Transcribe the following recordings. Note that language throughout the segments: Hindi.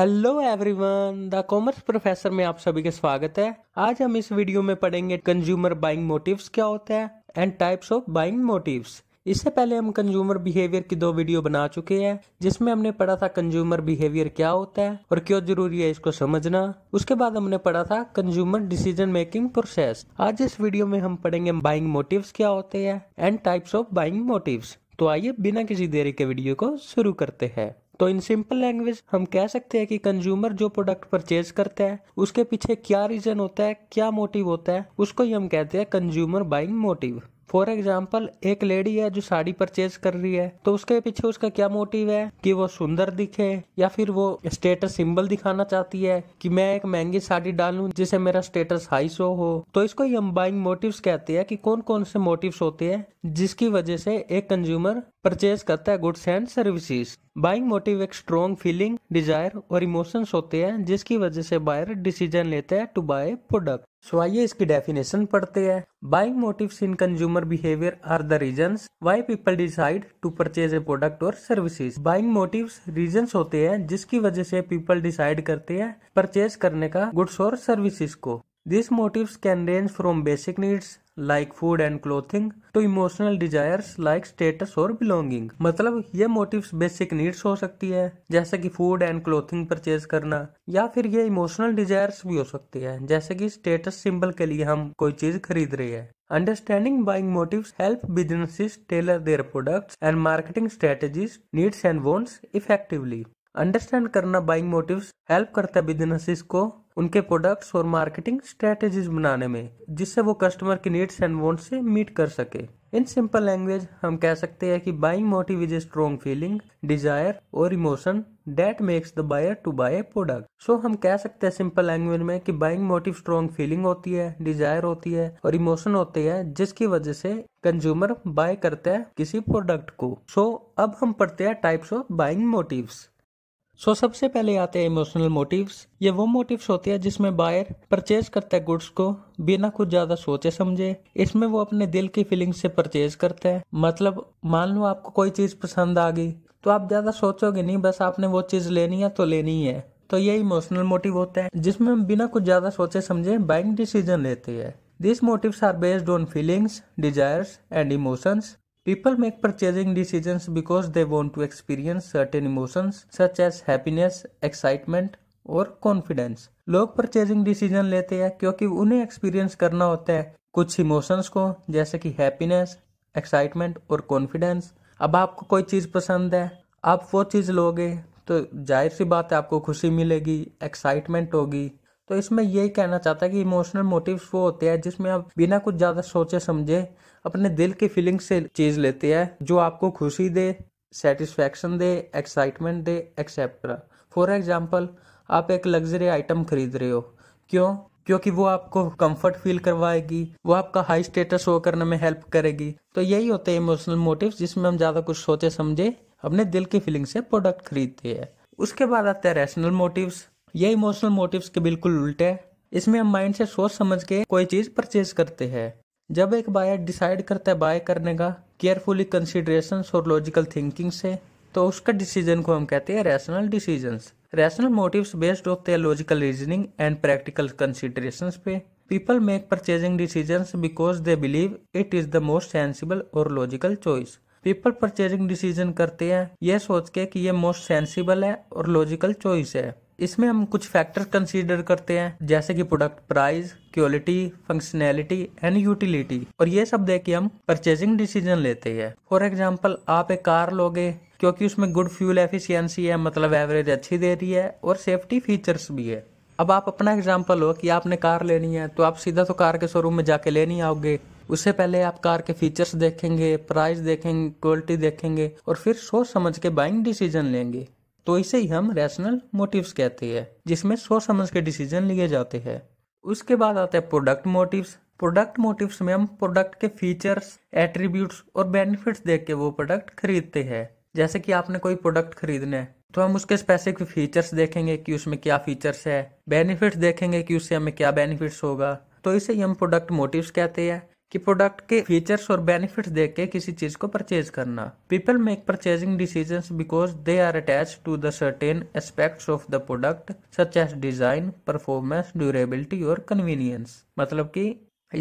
Hello everyone the commerce professor में आप सभी का स्वागत है आज हम इस वीडियो में पढ़ेंगे कंज्यूमर बाइंग मोटिव्स क्या होता है and types of buying motives इससे पहले हम कंज्यूमर बिहेवियर की दो वीडियो बना चुके हैं जिसमें हमने पढ़ा था कंज्यूमर बिहेवियर क्या होता है और क्यों जरूरी है इसको समझना उसके बाद हमने पढ़ा था कंज्यूमर डिसीजन मेकिंग प्रोसेस आज इस वीडियो में हम पढ़ेंगे बाइंग मोटिव्स क्या होते हैं and types of buying motives तो आइए बिना किसी देरी के वीडियो को शुरू करते हैं तो इन सिंपल लैंग्वेज हम कह सकते हैं कि कंज्यूमर जो प्रोडक्ट परचेज करता है उसके पीछे क्या रीजन होता है क्या मोटिव होता है उसको ही हम कहते हैं consumer buying motive for example एक लेडी है जो साड़ी परचेज कर रही है तो उसके पीछे उसका क्या मोटिव है कि वो सुंदर दिखे या फिर वो स्टेटस सिंबल दिखाना चाहती है कि मैं एक महंगी साड़ी डालू जिससे मेरा स्टेटस हाई शो हो तो इसको हम बाइंग मोटिव कहते हैं कि कौन कौन से मोटिव होते हैं जिसकी वजह से एक कंज्यूमर परचेज करता है goods and services buying motive एक स्ट्रॉन्ग फीलिंग डिजायर और इमोशंस होते हैं जिसकी वजह से बायर डिसीजन लेते हैं टू बाय प्रोडक्ट सो आइए इसकी डेफिनेशन पढ़ते हैं buying motive in consumer behaviour are the reason why people decide to purchase a product और सर्विसेज बाइंग मोटिव रीजन होते हैं जिसकी वजह से पीपल डिसाइड करते हैं परचेज करने का गुड्स और सर्विसेज को this motive can range from basic needs like food and clothing to emotional desires like status और बिलोंगिंग मतलब ये मोटिव्स बेसिक नीड्स हो सकती है जैसे कि फूड एंड क्लोथिंग परचेज करना या फिर ये इमोशनल डिजायर्स भी हो सकती है जैसे कि स्टेटस सिंबल के लिए हम कोई चीज खरीद रहे हैं Understanding buying motives help businesses tailor their products and marketing strategies, needs and wants effectively. Understand करना buying motives help करता है businesses को उनके प्रोडक्ट्स और मार्केटिंग स्ट्रेटेजीज बनाने में जिससे वो कस्टमर की नीड्स एंड वॉन्ट से मीट कर सके इन सिंपल लैंग्वेज हम कह सकते हैं कि buying motive is a strong feeling desire और emotion that makes the buyer to buy a product so हम कह सकते हैं सिंपल लैंग्वेज में कि बाइंग मोटिव स्ट्रॉन्ग फीलिंग होती है डिजायर होती है और इमोशन होते हैं जिसकी वजह से कंज्यूमर बाय करते हैं किसी प्रोडक्ट को सो so, अब हम पढ़ते हैं types of buying motives so so, सबसे पहले आते हैं इमोशनल मोटिव्स ये वो मोटिव्स होते हैं जिसमें बायर परचेज करता है गुड्स को बिना कुछ ज्यादा सोचे समझे इसमें वो अपने दिल की फीलिंग से परचेज करता है मतलब मान लो आपको कोई चीज पसंद आ गई तो आप ज्यादा सोचोगे नहीं बस आपने वो चीज लेनी है तो लेनी है तो ये इमोशनल मोटिव होता है जिसमें हम बिना कुछ ज्यादा सोचे समझे बाइंग डिसीजन लेते हैं this motives are based on feelings desires and emotions people make purchasing decision because they want to experience certain emotions such as happiness, excitement और कॉन्फिडेंस लोग परचेजिंग डिसीजन लेते हैं क्योंकि उन्हें एक्सपीरियंस करना होता है कुछ इमोशंस को जैसे कि हैप्पीनेस एक्साइटमेंट और कॉन्फिडेंस अब आपको कोई चीज़ पसंद है आप वो चीज़ लोगे तो जाहिर सी बात है आपको खुशी मिलेगी एक्साइटमेंट होगी तो इसमें यही कहना चाहता है कि इमोशनल मोटिव्स वो होते हैं जिसमें आप बिना कुछ ज़्यादा सोचे समझे अपने दिल की फीलिंग से चीज़ लेते हैं जो आपको खुशी दे सेटिस्फैक्शन दे एक्साइटमेंट दे एक्सेट्रा फॉर एग्जाम्पल आप एक लग्जरी आइटम खरीद रहे हो क्यों क्योंकि वो आपको कंफर्ट फील करवाएगी वो आपका हाई स्टेटस शो करने में हेल्प करेगी तो यही होते हैं इमोशनल मोटिव्स जिसमें हम ज़्यादा कुछ सोचे समझे अपने दिल की फीलिंग से प्रोडक्ट खरीदते हैं उसके बाद आते हैं रैशनल मोटिव्स ये इमोशनल मोटिव्स के बिल्कुल उल्टे है इसमें हम माइंड से सोच समझ के कोई चीज परचेज करते हैं जब एक बायर डिसाइड करता है बाय करने का केयरफुली कंसिडरेशन और लॉजिकल थिंकिंग से तो उसका डिसीजन को हम कहते हैं rational decision rational motive based of their logical reasoning and practical consideration पे people make purchasing decision because they believe it is the most sensible और logical choice people purchasing decision करते हैं यह सोच के कि यह मोस्ट सेंसिबल है और लॉजिकल चॉइस है इसमें हम कुछ फैक्टर कंसीडर करते हैं जैसे कि product price quality functionality and utility और ये सब देख के हम परचेजिंग डिसीजन लेते हैं फॉर एग्जाम्पल आप एक कार लोगे क्योंकि उसमें गुड फ्यूल एफिशिएंसी है मतलब एवरेज अच्छी दे रही है और सेफ्टी फीचर्स भी है अब आप अपना एग्जाम्पल हो कि आपने कार लेनी है तो आप सीधा तो कार के शोरूम में जाके ले नहीं आओगे उससे पहले आप कार के फीचर्स देखेंगे प्राइस देखेंगे क्वालिटी देखेंगे और फिर सोच समझ के बाइंग डिसीजन लेंगे तो इसे ही हम रैशनल मोटिव्स कहते हैं जिसमें सोच समझ के डिसीजन लिए जाते हैं उसके बाद आते हैं प्रोडक्ट मोटिव्स प्रोडक्ट मोटिव्स में हम प्रोडक्ट के फीचर्स एट्रीब्यूट्स और बेनिफिट्स देख के वो प्रोडक्ट खरीदते हैं जैसे कि आपने कोई प्रोडक्ट खरीदना है तो हम उसके स्पेसिफिक फीचर्स देखेंगे कि उसमें क्या फीचर्स है बेनिफिट्स देखेंगे कि उससे हमें क्या बेनिफिट्स होगा तो इसे हम प्रोडक्ट मोटिव्स कहते हैं कि प्रोडक्ट के फीचर्स और बेनिफिट्स देख के किसी चीज को परचेज करना people make purchasing decision because they are attach to the certain aspects of the product such as design performance durability और कन्वीनियंस मतलब कि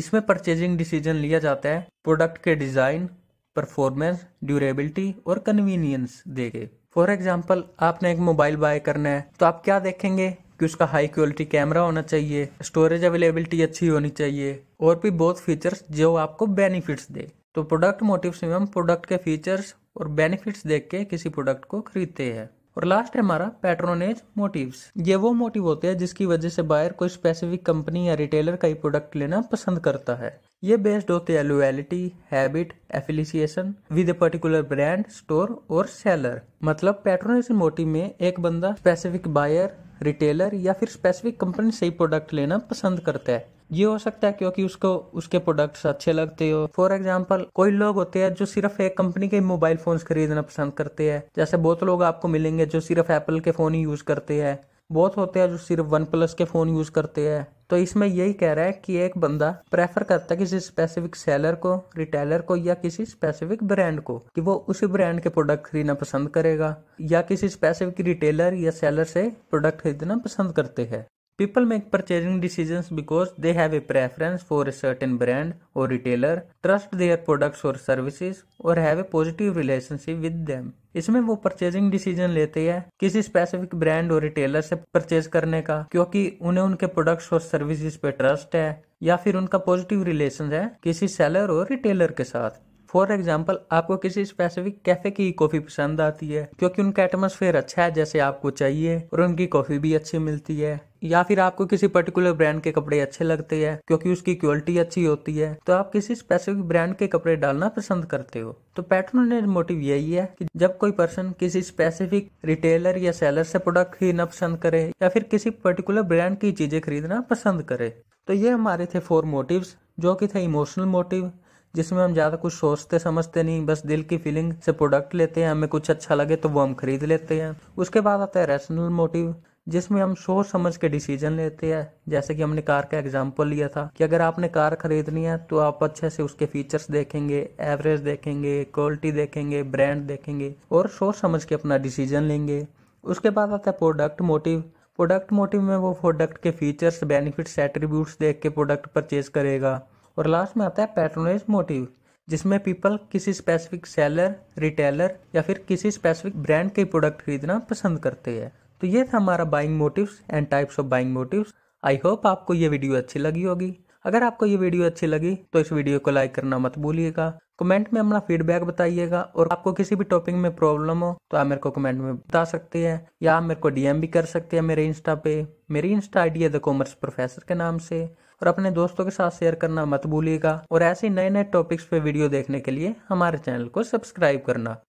इसमें परचेजिंग डिसीजन लिया जाता है प्रोडक्ट के डिजाइन परफॉर्मेंस ड्यूरेबिलिटी और कन्वीनियंस देके फॉर एग्जाम्पल आपने एक मोबाइल बाय करना है तो आप क्या देखेंगे कि उसका हाई क्वालिटी कैमरा होना चाहिए स्टोरेज अवेलेबिलिटी अच्छी होनी चाहिए और भी बहुत फीचर्स जो आपको बेनिफिट्स दे तो प्रोडक्ट मोटिव में हम प्रोडक्ट के फीचर्स और बेनिफिट्स देख के किसी प्रोडक्ट को खरीदते हैं और लास्ट है हमारा पैट्रोनेज मोटिव्स ये वो मोटिव होते हैं जिसकी वजह से बायर कोई स्पेसिफिक कंपनी या रिटेलर का ही प्रोडक्ट लेना पसंद करता है ये बेस्ड होते हैं loyalty habit affiliation with a particular brand store और सेलर मतलब पैट्रोनेज मोटिव में एक बंदा स्पेसिफिक बायर रिटेलर या फिर स्पेसिफिक कंपनी से ही प्रोडक्ट लेना पसंद करता है ये हो सकता है क्योंकि उसको उसके प्रोडक्ट्स अच्छे लगते हो फॉर एग्जाम्पल कोई लोग होते हैं जो सिर्फ एक कंपनी के मोबाइल फोन खरीदना पसंद करते हैं जैसे बहुत लोग आपको मिलेंगे जो सिर्फ एप्पल के फोन ही यूज करते हैं बहुत होते हैं जो सिर्फ वन प्लस के फोन यूज करते हैं तो इसमें यही कह रहा है कि एक बंदा प्रेफर करता है किसी स्पेसिफिक सेलर को रिटेलर को या किसी स्पेसिफिक ब्रांड को कि वो उसी ब्रांड के प्रोडक्ट खरीदना पसंद करेगा या किसी स्पेसिफिक रिटेलर या सेलर से प्रोडक्ट खरीदना पसंद करते हैं People make purchasing decisions because they have a preference for a certain brand or retailer, trust their products or services, or have a positive relationship with them. इसमें वो परचेजिंग डिसीजन लेते हैं किसी स्पेसिफिक ब्रांड और रिटेलर से परचेज करने का क्योंकि उन्हें उनके प्रोडक्ट्स और सर्विसेज पे ट्रस्ट है या फिर उनका पॉजिटिव रिलेशन है किसी सेलर और रिटेलर के साथ फॉर एग्जाम्पल आपको किसी स्पेसिफिक कैफे की कॉफी पसंद आती है क्योंकि उनका एटमोसफेयर अच्छा है जैसे आपको चाहिए और उनकी कॉफी भी अच्छी मिलती है या फिर आपको किसी पर्टिकुलर ब्रांड के कपड़े अच्छे लगते हैं क्योंकि उसकी क्वालिटी अच्छी होती है तो आप किसी स्पेसिफिक ब्रांड के कपड़े डालना पसंद करते हो तो पैटर्न मोटिव यही है कि जब कोई पर्सन किसी स्पेसिफिक रिटेलर या सेलर से प्रोडक्ट खरीदना पसंद करे या फिर किसी पर्टिकुलर ब्रांड की चीजें खरीदना पसंद करे तो ये हमारे थे फोर मोटिव्स जो कि थे इमोशनल मोटिव जिसमें हम ज़्यादा कुछ सोचते समझते नहीं बस दिल की फीलिंग से प्रोडक्ट लेते हैं हमें कुछ अच्छा लगे तो वो हम खरीद लेते हैं उसके बाद आता है रैशनल मोटिव जिसमें हम सोच समझ के डिसीजन लेते हैं जैसे कि हमने कार का एग्जाम्पल लिया था कि अगर आपने कार खरीदनी है तो आप अच्छे से उसके फीचर्स देखेंगे एवरेज देखेंगे क्वालिटी देखेंगे ब्रांड देखेंगे और सोच समझ के अपना डिसीजन लेंगे उसके बाद आता है प्रोडक्ट मोटिव प्रोडक्ट मोटिव में वो प्रोडक्ट के फीचर्स बेनिफिट्स एट्रीब्यूट्स देख के प्रोडक्ट परचेज करेगा और लास्ट में आता है पैट्रोनेज मोटिव जिसमें पीपल किसी स्पेसिफिक सेलर रिटेलर या फिर किसी स्पेसिफिक ब्रांड के प्रोडक्ट खरीदना पसंद करते हैं तो ये था हमारा buying motives and types of buying motives I hope आपको ये वीडियो अच्छी लगी होगी अगर आपको ये वीडियो अच्छी लगी तो इस वीडियो को लाइक करना मत भूलिएगा कमेंट में अपना फीडबैक बताइएगा और आपको किसी भी टॉपिक में प्रॉब्लम हो तो आप मेरे को कमेंट में बता सकते हैं या आप मेरे को डीएम भी कर सकते हैं मेरे इंस्टा पे मेरी इंस्टा आईडी है द कॉमर्स प्रोफेसर के नाम से और अपने दोस्तों के साथ शेयर करना मत भूलिएगा और ऐसे नए नए टॉपिक्स पे वीडियो देखने के लिए हमारे चैनल को सब्सक्राइब करना